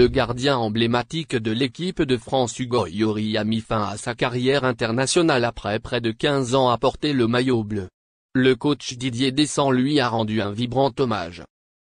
le gardien emblématique de l'équipe de France Hugo Iori a mis fin à sa carrière internationale après près de 15 ans à porter le maillot bleu. Le coach Didier Deschamps lui a rendu un vibrant hommage.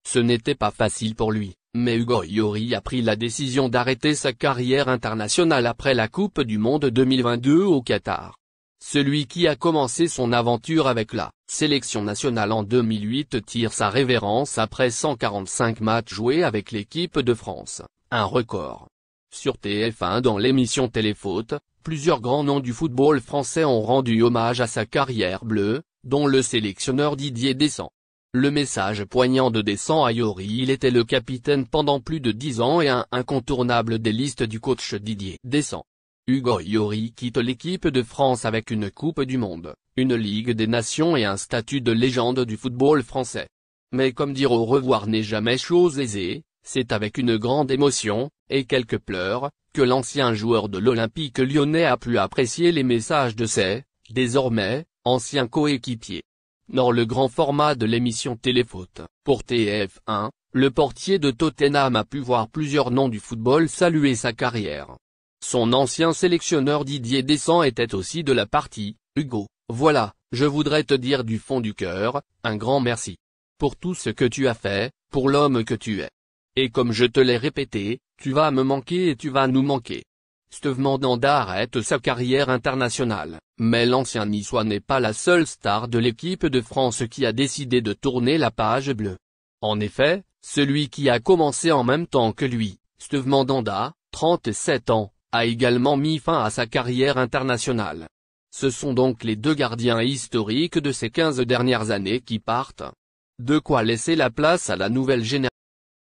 Ce n'était pas facile pour lui, mais Hugo Iori a pris la décision d'arrêter sa carrière internationale après la Coupe du Monde 2022 au Qatar. Celui qui a commencé son aventure avec la sélection nationale en 2008 tire sa révérence après 145 matchs joués avec l'équipe de France. Un record. Sur TF1 dans l'émission Téléfaute, plusieurs grands noms du football français ont rendu hommage à sa carrière bleue, dont le sélectionneur Didier Deschamps. Le message poignant de Deschamps à Yori il était le capitaine pendant plus de dix ans et un incontournable des listes du coach Didier Descend. Hugo Yori quitte l'équipe de France avec une Coupe du Monde, une Ligue des Nations et un statut de légende du football français. Mais comme dire au revoir n'est jamais chose aisée, c'est avec une grande émotion, et quelques pleurs, que l'ancien joueur de l'Olympique lyonnais a pu apprécier les messages de ses, désormais, anciens coéquipiers. Dans le grand format de l'émission Téléfoot, pour TF1, le portier de Tottenham a pu voir plusieurs noms du football saluer sa carrière. Son ancien sélectionneur Didier Deschamps était aussi de la partie, Hugo, voilà, je voudrais te dire du fond du cœur, un grand merci. Pour tout ce que tu as fait, pour l'homme que tu es. Et comme je te l'ai répété, tu vas me manquer et tu vas nous manquer. Steve Mandanda arrête sa carrière internationale, mais l'ancien niçois n'est pas la seule star de l'équipe de France qui a décidé de tourner la page bleue. En effet, celui qui a commencé en même temps que lui, Steve Mandanda, 37 ans, a également mis fin à sa carrière internationale. Ce sont donc les deux gardiens historiques de ces 15 dernières années qui partent. De quoi laisser la place à la nouvelle génération.